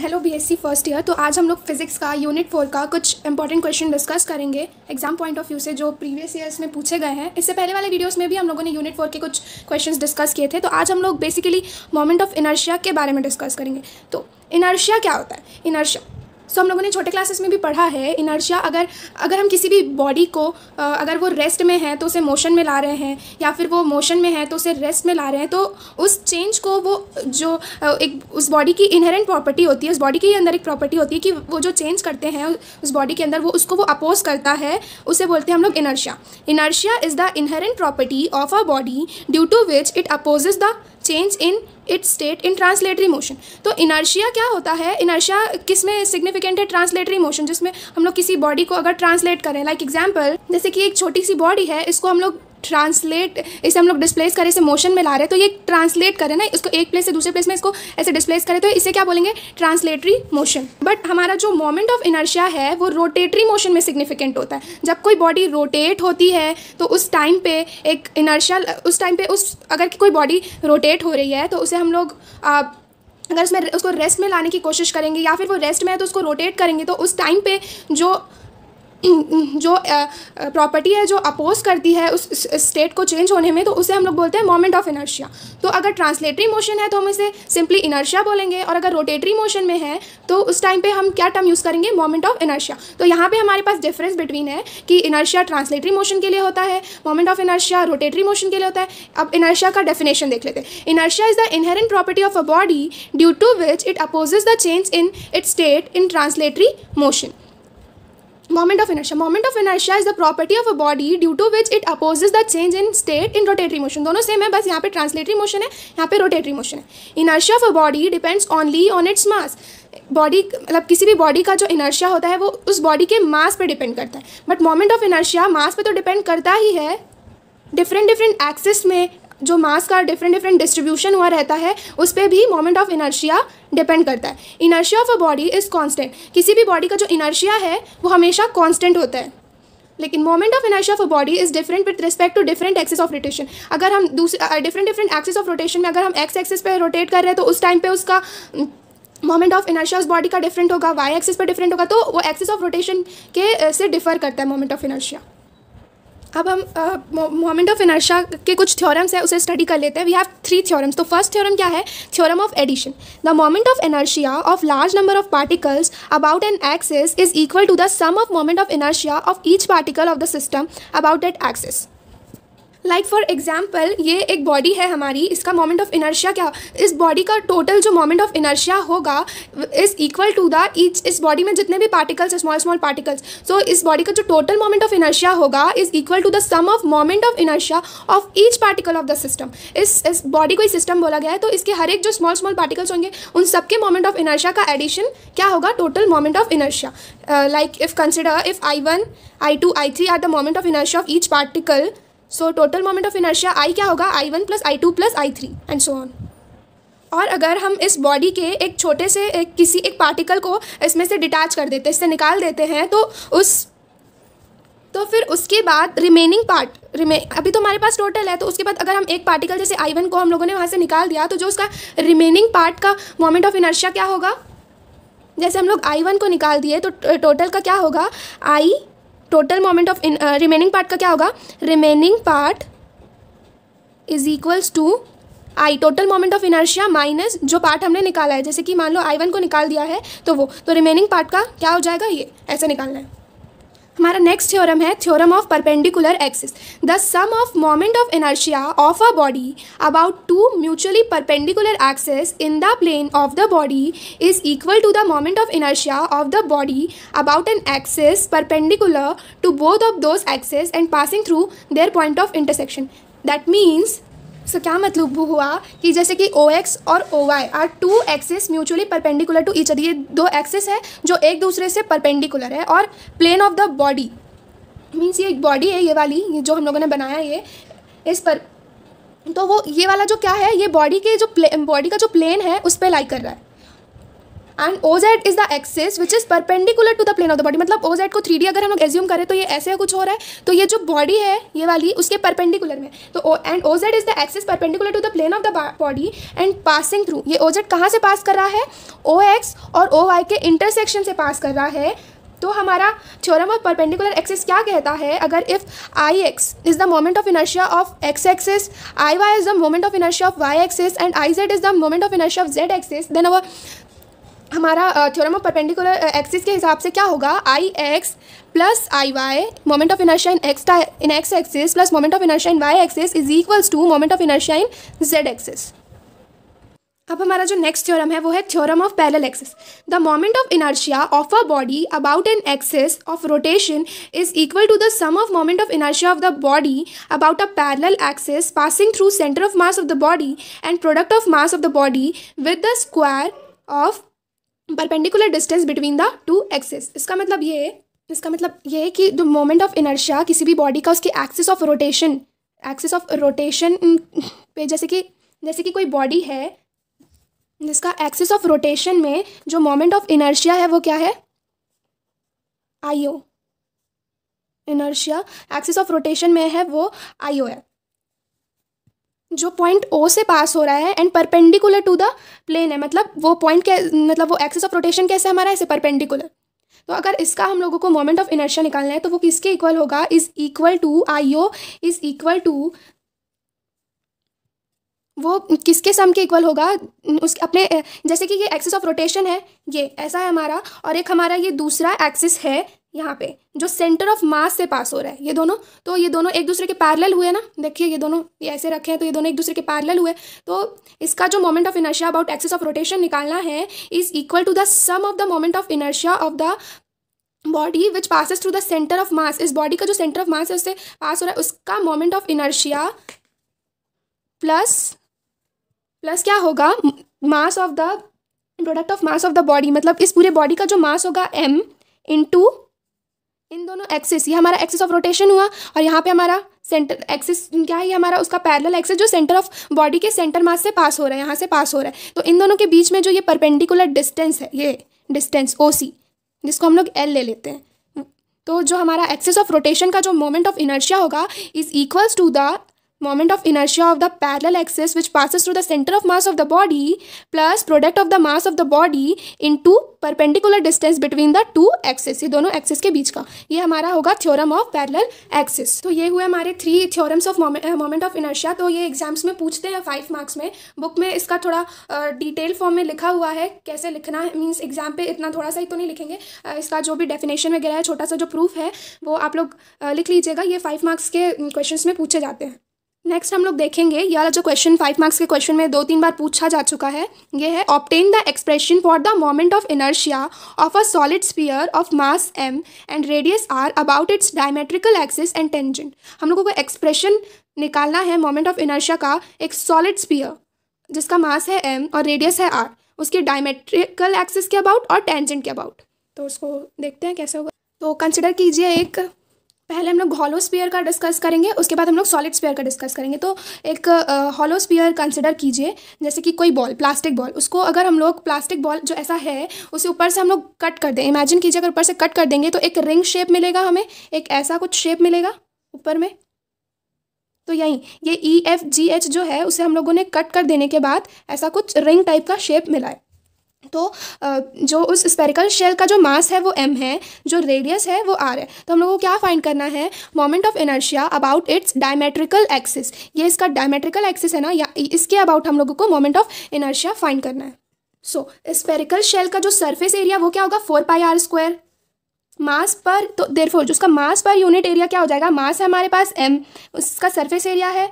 hello BSc first year तो आज हम लोग फिजिक्स का यूनिट फोर का कुछ इंपॉर्टेंट क्वेश्चन डिस्कस करेंगे एग्जाम पॉइंट ऑफ व्यू से जो प्रीवियस ईयर्स में पूछे गए हैं इससे पहले वाले वीडियोस में भी हम लोगों ने यूनिट फोर के कुछ क्वेश्चंस डिस्कस किए थे तो आज हम लोग बेसिकली मोमेंट ऑफ इनर्शिया के बारे में डिस्कस करेंगे तो इनर्शिया क्या होता है इनर्शिया सो so, हम लोगों ने छोटे क्लासेस में भी पढ़ा है इनर्शिया अगर अगर हम किसी भी बॉडी को अगर वो रेस्ट में है तो उसे मोशन में ला रहे हैं या फिर वो मोशन में है तो उसे रेस्ट में ला रहे हैं तो उस चेंज को वो जो एक उस बॉडी की इनहेरेंट प्रॉपर्टी होती है उस बॉडी के अंदर एक प्रॉपर्टी होती है कि वो जो चेंज करते हैं उस बॉडी के अंदर वो उसको वो अपोज करता है उसे बोलते हैं हम लोग inertia inertia is the inherent property of a body due to which it opposes the change in its state in translatory motion तो इनर्शिया क्या होता है इनर्शिया किस में सिग्निफिकेंट है ट्रांसलेटरी मोशन जिसमें हम लोग किसी बॉडी को अगर ट्रांसलेट करें लाइक like एग्जाम्पल जैसे कि एक छोटी सी बॉडी है इसको हम लोग ट्रांसलेट इसे हम लोग डिस्प्लेस करें इसे मोशन में ला रहे हैं तो ये ट्रांसलेट करें ना इसको एक प्लेस से दूसरे प्लेस में इसको ऐसे डिस्प्लेस करें तो इसे क्या बोलेंगे ट्रांसलेटरी मोशन बट हमारा जो मोमेंट ऑफ इनर्शिया है वो रोटेटरी मोशन में सिग्निफिकेंट होता है जब कोई बॉडी रोटेट होती है तो उस टाइम पे एक इनर्शिया उस टाइम पे उस अगर कोई बॉडी रोटेट हो रही है तो उसे हम लोग आ, अगर उसमें उसको रेस्ट में लाने की कोशिश करेंगे या फिर वो रेस्ट में है तो उसको रोटेट करेंगे तो उस टाइम पे जो जो प्रॉपर्टी है जो अपोज करती है उस स्टेट को चेंज होने में तो उसे हम लोग बोलते हैं मोमेंट ऑफ इनर्शिया तो अगर ट्रांसलेटरी मोशन है तो हम इसे सिंपली इनर्शिया बोलेंगे और अगर रोटेटरी मोशन में है तो उस टाइम पे हम क्या टर्म यूज़ करेंगे मोमेंट ऑफ इनर्शिया तो यहाँ पे हमारे पास डिफरेंस बिटवीन है कि इनर्शिया ट्रांसलेटरी मोशन के लिए होता है moment of inertia rotatory motion के लिए होता है अब इनर्शिया का डेफिनेशन देख लेते हैं inertia is the inherent property of a body due to which it opposes the change in it state in translatory motion moment of inertia moment of inertia is the property of a body due to which it opposes the change in state in rotatory motion दोनों same है बस यहाँ पे translatory motion है यहाँ पे rotatory motion है inertia of a body depends only on it's mass body मतलब किसी भी बॉडी का जो इनर्शिया होता है वो उस बॉडी के मास पे डिपेंड करता है but moment of inertia mass पे तो डिपेंड करता ही है डिफरेंट डिफरेंट एक्सेस में जो मास का डिफरेंट डिफरेंट डिस्ट्रीब्यूशन हुआ रहता है उस पर भी मोमेंट ऑफ इनर्शिया डिपेंड करता है inertia of a body is constant किसी भी बॉडी का जो इनर्शिया है वो हमेशा कॉन्स्टेंट होता है लेकिन moment of inertia of a body is different with respect to different axes of rotation अगर हम दूसरे different different axes of rotation में अगर हम एक्स एक्सेस पे रोटेट कर रहे हैं तो उस टाइम पर उसका मोमेंट ऑफ इनर्शिया उस बॉडी का डिफरेंट होगा वाई एक्सेस पर डिफरेंट होगा तो वो एक्सेस ऑफ रोटेशन के से डिफर करता है मोमेंट ऑफ इनर्शिया अब हम मोमेंट ऑफ इनर्शा के कुछ थ्योरम्स है उसे स्टडी कर लेते हैं वी हैव थ्री थ्योरम्स तो फर्स्ट थ्योरम क्या है theorem of addition the moment of inertia of large number of particles about an axis is equal to the sum of moment of inertia of each particle of the system about that axis like for example ये एक body है हमारी इसका moment of inertia क्या इस body का total जो moment of inertia होगा is equal to the each इस बॉडी में जितने भी पार्टिकल्स हैं स्मॉल स्मॉल पार्टिकल्स सो इस बॉडी का जो टोटल मोमेंट ऑफ इनर्शिया होगा is equal to the sum of moment of inertia of each particle of the system इस इस बॉडी को ही सिस्टम बोला गया है तो इसके हर एक जो स्मॉल स्मॉल पार्टिकल्स होंगे उन सबके मोमेंट ऑफ इनर्शिया का एडिशन क्या होगा total moment of inertia like if consider if I one I two I three are the moment of inertia of each particle so total moment of inertia I क्या होगा I one plus I two plus I three and so on और अगर हम इस body के एक छोटे से एक किसी एक पार्टिकल को इसमें से डिटैच कर देते हैं इससे निकाल देते हैं तो उस तो फिर उसके बाद रिमेनिंग पार्ट रिमे अभी तो हमारे पास टोटल है तो उसके बाद अगर हम एक पार्टिकल जैसे आई वन को हम लोगों ने वहाँ से निकाल दिया तो जो उसका रिमेनिंग पार्ट का मोमेंट ऑफ इनर्शिया क्या होगा जैसे हम लोग आई वन को निकाल दिए तो टोटल का क्या होगा I total moment of remaining part का क्या होगा remaining part is equals to I total moment of inertia minus जो पार्ट हमने निकाला है जैसे कि मान लो आई वन को निकाल दिया है तो वो तो रिमेनिंग पार्ट का क्या हो जाएगा ये ऐसे निकालना है हमारा नेक्स्ट थ्योरम है theorem of perpendicular axis the sum of moment of inertia of a body about two mutually perpendicular axis in the plane of the body is equal to the moment of inertia of the body about an axis perpendicular to both of those axis and passing through their point of intersection that means so क्या मतलब हुआ कि जैसे कि O X और ओ Y are two axes mutually perpendicular to each other ये दो access है जो एक दूसरे से परपेंडिकुलर है और plane of the body means ये एक बॉडी है ये वाली ये जो हम लोगों ने बनाया ये इस पर तो वो ये वाला जो क्या है ये बॉडी के जो बॉडी का जो प्लेन है उस पर लाइक कर रहा है and O Z is the axes which is perpendicular to the plane of the body मतलब ओ जेड को थ्री अगर हम लोग एज्यूम करें तो ये ऐसे कुछ हो रहा है तो ये जो बॉडी है ये वाली उसके परपेंडिकुलर में तो and O Z is the axes perpendicular to the plane of the body and passing through ये ओ जेड कहाँ से पास कर रहा है ओ एक्स और ओ वाई के इंटरसेक्शन से पास कर रहा है तो हमारा थ्योरम ऑफ परपेंडिकुलर एक्सेस क्या कहता है अगर if I X is the moment of inertia of X axes I Y is the moment of inertia of Y axes and I Z is the moment of inertia of Z axes then our हमारा theorem of perpendicular axis के हिसाब से क्या होगा I X plus I Y moment of inertia in X in X axis plus moment of inertia in Y axis is equals to moment of inertia in Z axis अब हमारा जो next theorem है वो है theorem of parallel axis the moment of inertia of a body about an axis of rotation is equal to the sum of moment of inertia of the body about a parallel axis passing through centre of mass of the body and product of mass of the body with the square of perpendicular distance between the two axes इसका मतलब ये है इसका मतलब ये है कि the moment of inertia किसी भी बॉडी का उसकी axis of rotation axis of rotation पे जैसे कि जैसे कि कोई बॉडी है जिसका एक्सिस ऑफ रोटेशन में जो मोमेंट ऑफ इनर्शिया है वो क्या है I O inertia axis of rotation में है वो आईओ है जो पॉइंट ओ से पास हो रहा है and perpendicular to the plane है मतलब वो पॉइंट क्या मतलब वो एक्सेस ऑफ रोटेशन कैसे हमारा ऐसे परपेंडिकुलर तो अगर इसका हम लोगों को मोमेंट ऑफ इनर्शिया निकालना है तो वो किसके इक्वल होगा is equal to I O is equal to वो किसके सम के इक्वल होगा उस अपने जैसे कि ये एक्सिस ऑफ रोटेशन है ये ऐसा है हमारा और एक हमारा ये दूसरा एक्सिस है यहाँ पे जो सेंटर ऑफ मास से पास हो रहा है ये दोनों तो ये दोनों एक दूसरे के पैरेलल हुए ना देखिए ये दोनों ये ऐसे रखे हैं तो ये दोनों एक दूसरे के पैरेलल हुए तो इसका जो moment of inertia about axis of rotation निकालना है is equal to the sum of the moment of inertia of the body which passes through the centre of mass इस बॉडी का जो सेंटर ऑफ मास है उससे पास हो रहा है उसका moment of inertia plus plus क्या होगा mass of the product of mass of the body मतलब इस पूरे बॉडी का जो मास होगा एम इंटू इन दोनों एक्सिस ये हमारा एक्सिस ऑफ रोटेशन हुआ और यहाँ पे हमारा सेंटर एक्सिस क्या है ये हमारा उसका पैरेलल एक्सिस जो सेंटर ऑफ बॉडी के सेंटर मास से पास हो रहा है यहाँ से पास हो रहा है तो इन दोनों के बीच में जो ये परपेंडिकुलर डिस्टेंस है ये डिस्टेंस ओ जिसको हम लोग एल ले लेते हैं तो जो हमारा एक्सिस ऑफ रोटेशन का जो मोमेंट ऑफ इनर्शिया होगा is equals to the moment of inertia of the parallel axes which passes through the centre of mass of the body plus product of the mass of the body into perpendicular distance between the two axes ये दोनों access के बीच का ये हमारा होगा theorem of parallel access तो ये हुए हमारे three theorems of moment of inertia तो ये एग्जाम्स में पूछते हैं फाइव मार्क्स में बुक में इसका थोड़ा डिटेल uh, फॉर्म में लिखा हुआ है कैसे लिखना है मीन्स एग्जाम पे इतना थोड़ा सा ही तो नहीं लिखेंगे uh, इसका जो भी डेफिनेशन वगैरह है छोटा सा जो प्रूफ है वो आप लोग uh, लिख लीजिएगा ये फाइव मार्क्स के क्वेश्चन um, में पूछे जाते हैं नेक्स्ट हम लोग देखेंगे ये वाला जो क्वेश्चन फाइव मार्क्स के क्वेश्चन में दो तीन बार पूछा जा चुका है ये है obtain the expression for the moment of inertia of a solid sphere of mass M and radius R about its diametrical axis and tangent हम लोगों को एक्सप्रेशन निकालना है मोमेंट ऑफ इनर्शिया का एक सॉलिड स्पीयर जिसका मास है एम और रेडियस है आर उसके डायमेट्रिकल एक्सिस के अबाउट और टेंजेंट के अबाउट तो उसको देखते हैं कैसे होगा तो कंसिडर कीजिए एक पहले हम लोग हॉलो स्पेयर का डिस्कस करेंगे उसके बाद हम लोग सॉलिड स्पेयर का डिस्कस करेंगे तो एक हॉलो स्पीयर कंसिडर कीजिए जैसे कि कोई बॉल प्लास्टिक बॉल उसको अगर हम लोग प्लास्टिक बॉल जो ऐसा है उसे ऊपर से हम लोग कट कर दें इमेजिन कीजिए अगर ऊपर से कट कर देंगे तो एक रिंग शेप मिलेगा हमें एक ऐसा कुछ शेप मिलेगा ऊपर में तो यहीं ये ई एफ जी एच जो है उसे हम लोगों ने कट कर देने के बाद ऐसा कुछ रिंग टाइप का शेप मिला है तो जो उस स्पेरिकल शेल का जो मास है वो m है जो रेडियस है वो r है तो हम लोगों को क्या फाइंड करना है moment of inertia about its diametrical axis ये इसका डायमेट्रिकल एक्सिस है ना या इसके अबाउट हम लोगों को मोमेंट ऑफ इनर्शिया फाइंड करना है सो स्पेरिकल शेल का जो सर्फेस एरिया वो क्या होगा four pi R square mass per तो देरफोर जो उसका मास पर यूनिट एरिया क्या हो जाएगा मास है हमारे पास एम उसका सरफेस एरिया है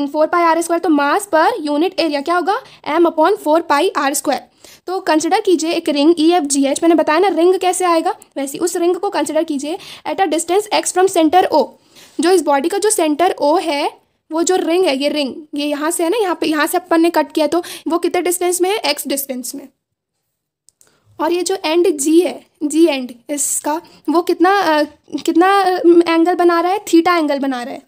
फोर पाई आर स्क्वायर तो मास पर यूनिट एरिया क्या होगा M upon four pi R square तो कंसिडर कीजिए एक ring E F G H मैंने बताया ना रिंग कैसे आएगा वैसे उस रिंग को कंसिडर कीजिए at a distance X from centre O जो इस बॉडी का जो सेंटर ओ है वो जो रिंग है ये रिंग ये यहाँ से है ना यहाँ पे यहाँ से अपन ने कट किया तो वो कितने डिस्टेंस में है एक्स डिस्टेंस में और ये जो एंड जी है जी एंड इसका वो कितना आ, कितना एंगल बना रहा है थीटा एंगल बना रहा है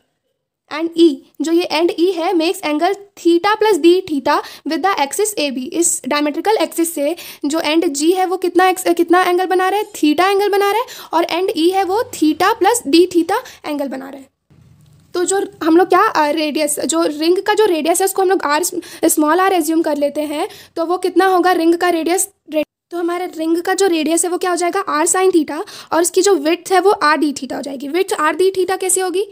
एंड ई e, जो ये एंड ई e है makes angle theta plus D theta with the axis A B इस डायमेट्रिकल एक्सिस से जो एंड जी है वो कितना कितना एंगल बना रहा है थीटा एंगल बना रहा है और एंड ई e है वो theta plus D theta angle बना रहा है तो जो हम लोग क्या रेडियस जो रिंग का जो रेडियस है उसको हम लोग आर स्मॉल आर एज्यूम कर लेते हैं तो वो कितना होगा रिंग का रेडियस तो हमारे रिंग का जो रेडियस है वो क्या हो जाएगा आर साइन थीटा और उसकी जो विथ है वो आर डी थीटा हो जाएगी विथ आर डी थीटा कैसे होगी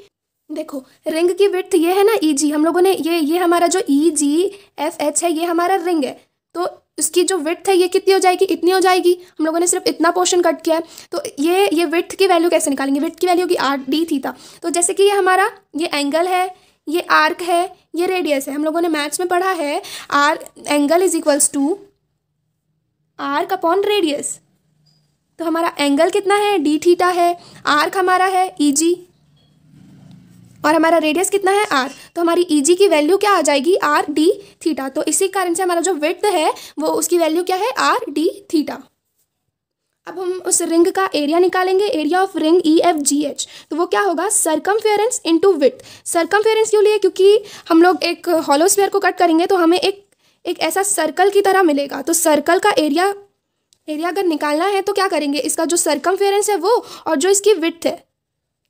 देखो रिंग की विथ ये है ना ई e जी हम लोगों ने ये ये हमारा जो ई जी एफ एच है ये हमारा रिंग है तो इसकी जो विथ है ये कितनी हो जाएगी इतनी हो जाएगी हम लोगों ने सिर्फ इतना पोर्शन कट किया है तो ये ये विथ की वैल्यू कैसे निकालेंगे विथ की वैल्यू की आर डी थीटा तो जैसे कि ये हमारा ये एंगल है ये आर्क है ये रेडियस है हम लोगों ने मैथ्स में पढ़ा है our angle is equals to arc upon radius तो हमारा एंगल कितना है डी थीटा है आर्क हमारा है ई e जी और हमारा रेडियस कितना है आर तो हमारी ई e की वैल्यू क्या आ जाएगी आर डी थीटा तो इसी कारण से हमारा जो विथ है वो उसकी वैल्यू क्या है आर डी थीटा अब हम उस रिंग का एरिया निकालेंगे area of ring E F G H तो वो क्या होगा सरकम इन इंटू विथ सरकम फेयरेंस क्यों लिए क्योंकि हम लोग एक हॉलो स्पेयर को कट करेंगे तो हमें एक एक ऐसा सर्कल की तरह मिलेगा तो सर्कल का एरिया एरिया अगर निकालना है तो क्या करेंगे इसका जो सरकम फेयरेंस है वो और जो इसकी विथ है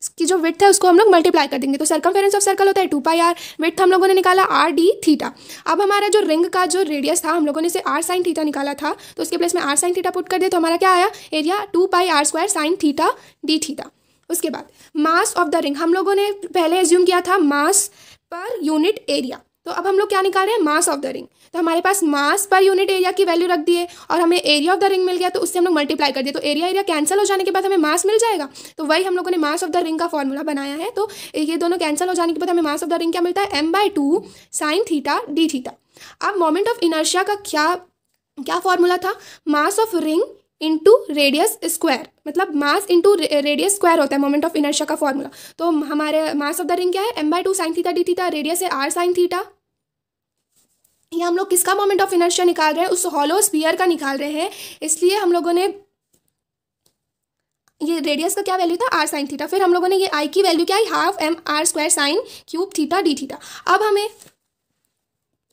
इसकी जो विथ है उसको हम लोग मल्टीप्लाई कर देंगे तो फेरेंस ऑफ सर्कल होता है टू पाई आर विथ हम लोगों ने निकाला आर डी थीटा अब हमारा जो रिंग का जो रेडियस था हम लोगों ने इसे आर साइन थीटा निकाला था तो उसके प्लेस में आर साइन थीटा पुट कर दिया तो हमारा क्या आया area two pi R square sine theta D theta उसके बाद मास ऑफ द रिंग हम लोगों ने पहले एज्यूम किया था मास पर यूनिट एरिया तो अब हम लोग क्या निकाल रहे हैं मास ऑफ द रिंग तो हमारे पास मास पर यूनिट एरिया की वैल्यू रख दिए और हमें एरिया ऑफ द रिंग मिल गया तो उससे हम लोग मल्टीप्लाई कर दिए तो एरिया एरिया कैंसिल हो जाने के बाद हमें मास मिल जाएगा तो वही हम लोगों ने मास ऑफ द रिंग का फॉर्मूला बनाया है तो ये दोनों कैंसिल हो जाने के बाद हमें मास ऑफ द रिंग क्या मिलता है M by two sine theta D theta अब मोमेंट ऑफ इनर्शिया का क्या क्या फॉर्मूला था mass of ring into radius square मतलब मास इंटू रेडियस स्क्वायर होता है मोमेंट ऑफ इनर्शिया का फॉर्मूला तो हमारे मास ऑफ द रिंग क्या है M by two sine theta D theta radius है आर साइन थीटा ये हम लोग किसका मोमेंट ऑफ इनर्शिया निकाल रहे हैं उस हॉलो स्पीयर का निकाल रहे हैं इसलिए हम लोगों ने ये रेडियस का क्या वैल्यू था आर साइन थीटा फिर हम लोगों ने ये आई की वैल्यू क्या है half M R square sine cube theta D theta अब हमें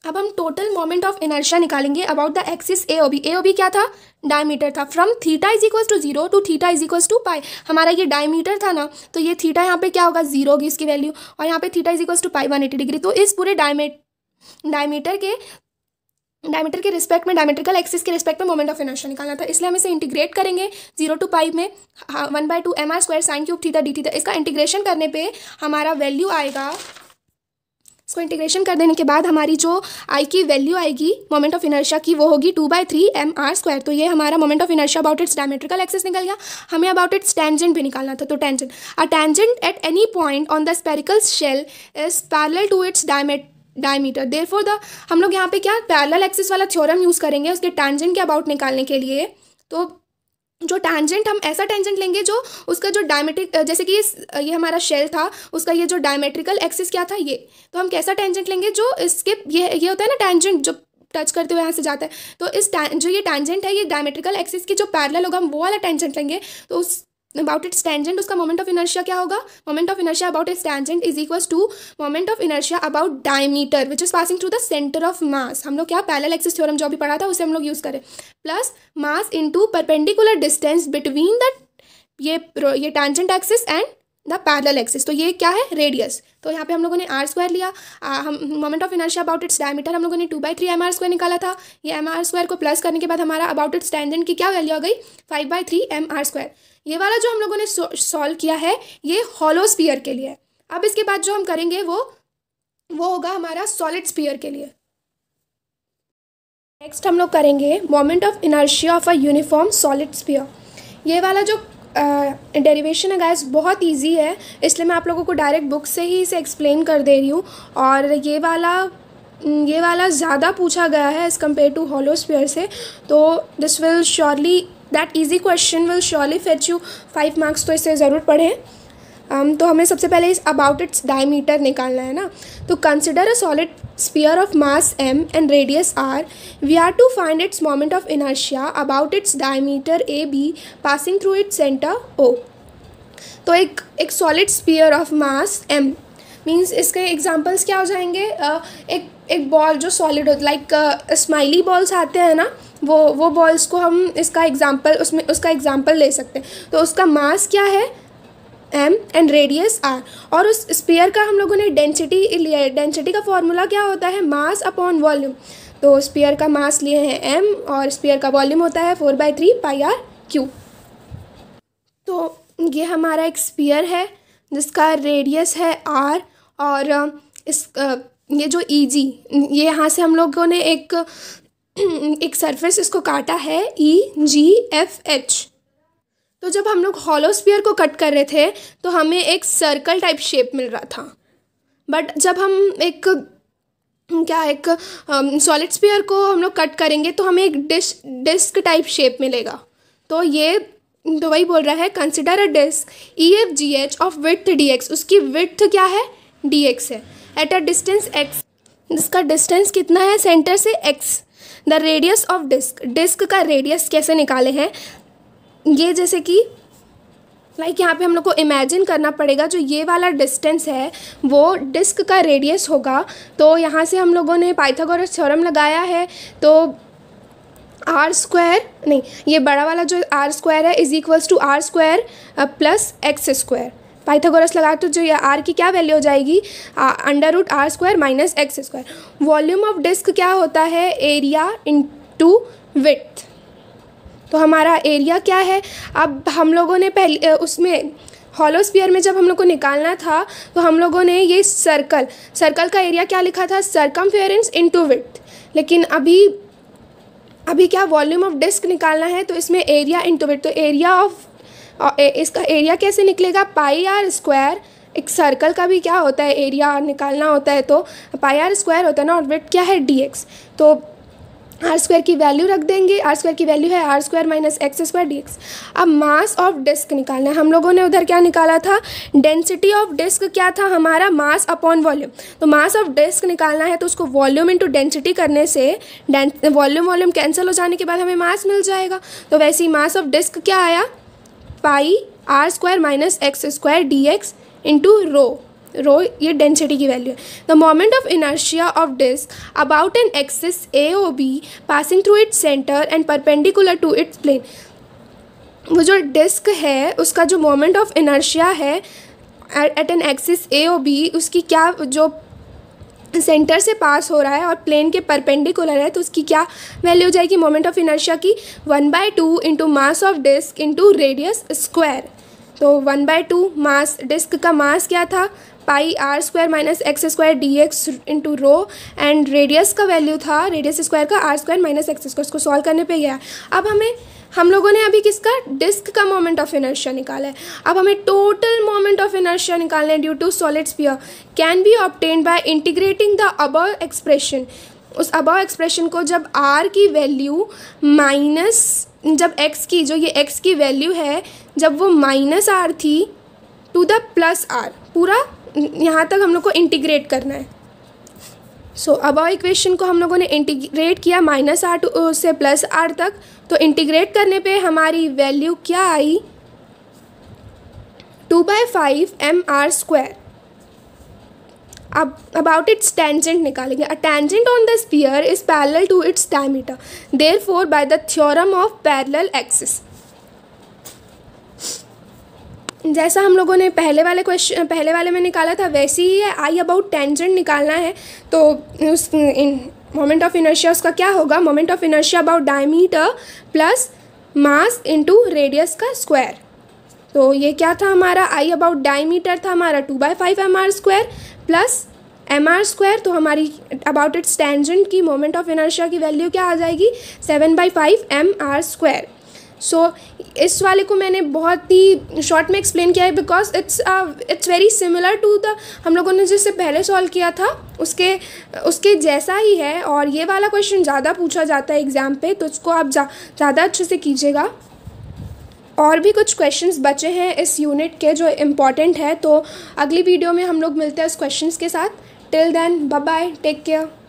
अब हम टोटल मोमेंट ऑफ इनर्शिया निकालेंगे about the axis A O B A O B क्या था डायमीटर था from theta is equals to zero to theta is equals to pi हमारा ये डायमीटर था ना तो ये थीटा यहाँ पे क्या होगा जीरो होगी इसकी वैल्यू और यहाँ पे theta is equals to pi one eighty degree तो इस पूरे डायमीटर डायमीटर के डायमीटर के रिस्पेक्ट में डायमीट्रिकल एक्सिस के रिस्पेक्ट में मोमेंट ऑफ इनर्शिया निकालना था इसलिए हम इसे इंटीग्रेट करेंगे जीरो टू पाइव में one by two M R square sine cube theta D theta इसका इंटीग्रेशन करने पे हमारा वैल्यू आएगा इसको इंटीग्रेशन कर देने के बाद हमारी जो आई की वैल्यू आएगी मोमेंट ऑफ इनर्शिया की वो होगी two by three M R square तो ये हमारा moment of inertia about its diametrical axes निकल गया हमें अबाउट इट्स टेंजेंट भी निकालना था तो tangent a tangent at any point on the spherical shell is parallel to its diameter diameter therefore the हम लोग यहाँ पे क्या पैरल एक्सिस वाला थ्योरम यूज़ करेंगे उसके टैंजेंट के अबाउट निकालने के लिए तो जो टैंजेंट हम ऐसा टैंजेंट लेंगे जो उसका जो डायमेट्रिक जैसे कि ये ये हमारा शेल था उसका ये जो डायमेट्रिकल एक्सिस क्या था ये तो हम कैसा टैंजेंट लेंगे जो इसके ये ये होता है ना टैंजेंट जो टच करते हुए यहाँ से जाता है तो इस जो ये टैंजेंट है ये डायमेट्रिकल एक्सिस की जो पैरल होगा हम वो वाला टैंजेंट लेंगे तो उस अबाउट इट्स टेंजेंट उसका मोमेंट ऑफ इनर्शिया क्या होगा moment of inertia about its tangent is equal to moment of inertia about diameter which is passing through the centre of mass हम लोग क्या पैरल एक्सिस थ्योरम जो भी पढ़ा था उसे हम लोग यूज करें plus mass to perpendicular distance between the ये ये tangent axis and the parallel axis तो ये क्या है रेडियस तो यहाँ पे हम लोगों ने आर स्क्वायर लिया आ, हम moment of inertia about its diameter हम लोगों ने two by three M R square निकाला था ये एम आर स्क्वायर को प्लस करने के बाद हमारा अबाउट इट्स टेंजेंट की क्या वैल्यू आ गई five by three M R square ये वाला जो हम लोगों ने सॉल्व किया है ये हॉलो स्पीयर के लिए अब इसके बाद जो हम करेंगे वो वो होगा हमारा सॉलिड स्पीयर के लिए नेक्स्ट हम लोग करेंगे moment of inertia of a uniform solid sphere ये वाला जो डेरिवेशन है गाइस बहुत इजी है इसलिए मैं आप लोगों को डायरेक्ट बुक से ही इसे एक्सप्लेन कर दे रही हूँ और ये वाला ये वाला ज़्यादा पूछा गया है as compare to hollow sphere से तो this will surely that easy question will surely fetch you five marks तो इसे ज़रूर पढ़ें um, तो हमें सबसे पहले इस अबाउट इट्स डायमीटर निकालना है ना तो consider a solid sphere of mass M and radius R we are to find its moment of inertia about its diameter A B passing through its centre O तो एक एक solid sphere of mass M means इसके examples क्या हो जाएंगे uh, एक एक ball जो सॉलिड हो लाइक स्माइली बॉल्स आते हैं ना वो वो बॉल्स को हम इसका एग्ज़ाम्पल उसमें उसका एग्ज़ाम्पल ले सकते हैं तो उसका मास क्या है एम एंड रेडियस आर और उस स्पेयर का हम लोगों ने डेंसिटी लिया है डेंसिटी का फॉर्मूला क्या होता है मास अपॉन वॉल्यूम तो स्पेयर का मास लिए हैं एम और स्पेयर का वॉल्यूम होता है four by three pi R cube तो ये हमारा एक स्पेयर है जिसका रेडियस है आर और इस ये जो ई e जी ये यहाँ से हम लोगों ने एक एक सरफेस इसको काटा है ई जी एफ एच तो जब हम लोग हॉलो स्पीयर को कट कर रहे थे तो हमें एक सर्कल टाइप शेप मिल रहा था बट जब हम एक क्या एक सॉलिड um, स्पीयर को हम लोग कट करेंगे तो हमें एक डिश डिस्क टाइप शेप मिलेगा तो ये तो वही बोल रहा है consider a disc E F G H of with D X उसकी विथ क्या है डी एक्स है एट अ डिस्टेंस एक्स इसका डिस्टेंस कितना है सेंटर से X the radius of disc disc का रेडियस कैसे निकाले हैं ये जैसे कि लाइक like यहाँ पे हम लोग को इमेजिन करना पड़ेगा जो ये वाला डिस्टेंस है वो डिस्क का रेडियस होगा तो यहाँ से हम लोगों ने पाइथागोरस थ्योरम लगाया है तो आर स्क्वायर नहीं ये बड़ा वाला जो आर स्क्वायर है is equals to R square plus X square Pythagoras लगा तो जो ये आर की क्या वैल्यू हो जाएगी under root R square minus X square volume of disc क्या होता है एरिया इन टू विथ तो हमारा एरिया क्या है अब हम लोगों ने पहले उसमें हॉलोस्फीयर में जब हम लोग को निकालना था तो हम लोगों ने ये सर्कल सर्कल का एरिया क्या लिखा था सर्कम फेयरेंस इंटू विथ लेकिन अभी अभी क्या वॉल्यूम ऑफ डिस्क निकालना है तो इसमें एरिया इंटू विथ तो एरिया ऑफ और इसका एरिया कैसे निकलेगा पाई आर स्क्वायर एक सर्कल का भी क्या होता है एरिया निकालना होता है तो पाई आर स्क्वायर होता है ना और वेट क्या है डी एक्स तो आर स्क्वायर की वैल्यू रख देंगे आर स्क्वायर की वैल्यू है R square minus X square D X अब मास ऑफ डिस्क निकालना है हम लोगों ने उधर क्या निकाला था डेंसिटी ऑफ डिस्क क्या था हमारा मास अपॉन वॉल्यूम तो मास ऑफ डिस्क निकालना है तो उसको वॉल्यूम इंटू डेंसिटी करने से वॉल्यूम वॉल्यूम कैंसिल हो जाने के बाद हमें मास मिल जाएगा तो वैसे ही मास ऑफ डिस्क क्या आया pi R square minus X square D X into rho rho ये डेंसिटी की वैल्यू है the moment of inertia of disc about an axis A O B passing through its centre and perpendicular to its plane वो जो disc है उसका जो moment of inertia है at an axis A O B उसकी क्या जो centre से पास हो रहा है और प्लेन के परपेंडिकुलर है तो उसकी क्या वैल्यू हो जाएगी मोमेंट ऑफ इनर्शिया की one by two into mass of disc into radius square तो one by two mass disc का मास क्या था pi R square minus X square D X into rho and radius का value था radius square का R square minus X square इसको solve करने पे गया अब हमें हम लोगों ने अभी किसका डिस्क का मोमेंट ऑफ इनर्शिया निकाला है अब हमें टोटल मोमेंट ऑफ इनर्शिया निकालना है due to solid sphere can be obtain by integrating the above expression उस अबव एक्सप्रेशन को जब आर की वैल्यू माइनस जब एक्स की जो ये एक्स की वैल्यू है जब वो माइनस आर थी टू द प्लस आर पूरा यहाँ तक हम लोग को इंटीग्रेट करना है सो so, अब इक्वेशन को हम लोगों ने इंटीग्रेट किया माइनस आर से प्लस आर तक तो इंटीग्रेट करने पे हमारी वैल्यू क्या आई two by five M R square अब अबाउट इट्स टेंजेंट निकालेंगे a tangent on the sphere is parallel to its diameter therefore by the theorem of parallel axis जैसा हम लोगों ने पहले वाले क्वेश्चन पहले वाले में निकाला था वैसे ही है आई अबाउट टेंजेंट निकालना है तो उस मोमेंट ऑफ इनर्शिया उसका क्या होगा moment of inertia about diameter plus mass into radius का स्क्वायर तो ये क्या था हमारा आई अबाउट डायमीटर था हमारा two by five M R square plus M R square तो हमारी अबाउट इट्स टेंजेंट की मोमेंट ऑफ इनर्शिया की वैल्यू क्या आ जाएगी seven by five M R square so so, इस वाले को मैंने बहुत ही शॉर्ट में एक्सप्लेन किया है because it's it's very similar to the हम लोगों ने जिससे पहले सॉल्व किया था उसके उसके जैसा ही है और ये वाला क्वेश्चन ज़्यादा पूछा जाता है एग्ज़ाम पे तो उसको आप ज़्यादा जा, अच्छे से कीजिएगा और भी कुछ क्वेश्चन बचे हैं इस यूनिट के जो इम्पॉर्टेंट है तो अगली वीडियो में हम लोग मिलते हैं उस क्वेश्चन के साथ till then bye take care